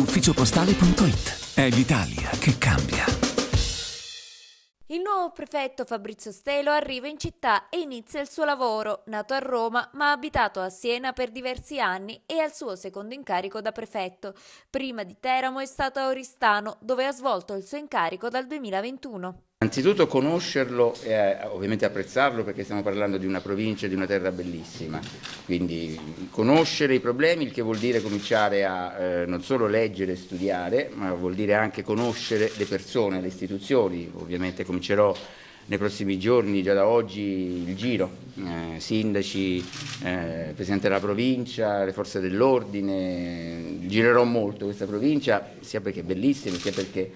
ufficiopostale.it. È l'Italia che cambia. Il nuovo prefetto Fabrizio Stelo arriva in città e inizia il suo lavoro. Nato a Roma, ma abitato a Siena per diversi anni e al suo secondo incarico da prefetto. Prima di Teramo è stato a Oristano, dove ha svolto il suo incarico dal 2021. Innanzitutto conoscerlo e eh, ovviamente apprezzarlo perché stiamo parlando di una provincia, di una terra bellissima, quindi conoscere i problemi, il che vuol dire cominciare a eh, non solo leggere e studiare, ma vuol dire anche conoscere le persone, le istituzioni, ovviamente comincerò nei prossimi giorni, già da oggi, il giro, eh, sindaci, eh, Presidente della provincia, le forze dell'ordine, girerò molto questa provincia, sia perché è bellissima, sia perché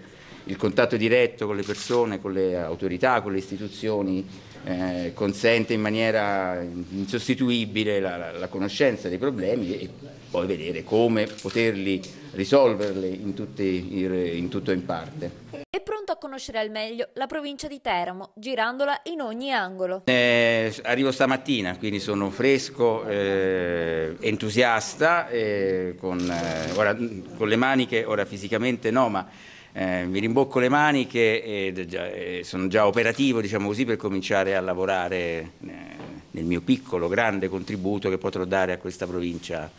il contatto diretto con le persone, con le autorità, con le istituzioni eh, consente in maniera insostituibile la, la, la, conoscenza dei problemi e poi vedere come poterli risolverli in, tutti, in tutto e in parte È pronto a conoscere al meglio la provincia di Teramo, girandola in ogni angolo. Eh, arrivo stamattina, quindi sono fresco, eh, entusiasta, eh, con, eh, ora, con le maniche, ora fisicamente no, ma eh, mi rimbocco le maniche e, e eh, sono già operativo diciamo così, per cominciare a lavorare eh, nel mio piccolo, grande contributo che potrò dare a questa provincia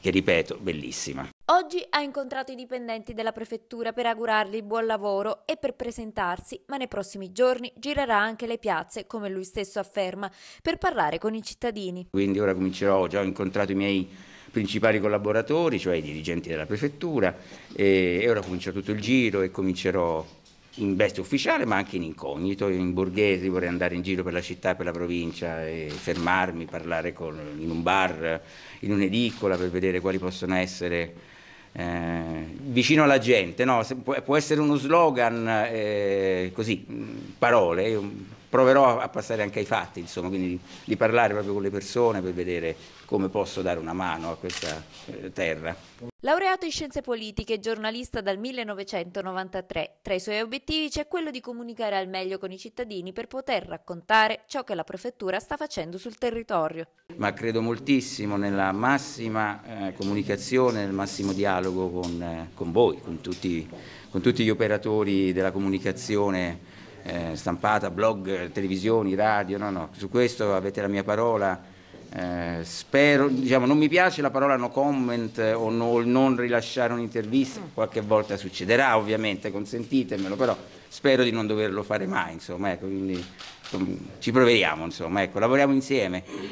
che ripeto, bellissima. Oggi ha incontrato i dipendenti della prefettura per augurargli buon lavoro e per presentarsi, ma nei prossimi giorni girerà anche le piazze, come lui stesso afferma, per parlare con i cittadini. Quindi ora comincerò, ho già incontrato i miei principali collaboratori, cioè i dirigenti della prefettura e, e ora comincio tutto il giro e comincerò in veste ufficiale ma anche in incognito, in borghese vorrei andare in giro per la città per la provincia e fermarmi, parlare con, in un bar, in un'edicola per vedere quali possono essere eh, vicino alla gente, no? può essere uno slogan eh, così, parole, proverò a passare anche ai fatti, insomma, quindi di parlare proprio con le persone per vedere come posso dare una mano a questa eh, terra. Laureato in scienze politiche e giornalista dal 1993, tra i suoi obiettivi c'è quello di comunicare al meglio con i cittadini per poter raccontare ciò che la prefettura sta facendo sul territorio. Ma credo moltissimo nella massima eh, comunicazione, nel massimo dialogo con, eh, con voi, con tutti, con tutti gli operatori della comunicazione eh, stampata, blog, televisioni, radio, no, no, su questo avete la mia parola. Eh, spero, diciamo, non mi piace la parola no comment o no, non rilasciare un'intervista, qualche volta succederà ovviamente, consentitemelo, però spero di non doverlo fare mai, insomma, ecco, quindi, ci proveriamo, insomma, ecco, lavoriamo insieme.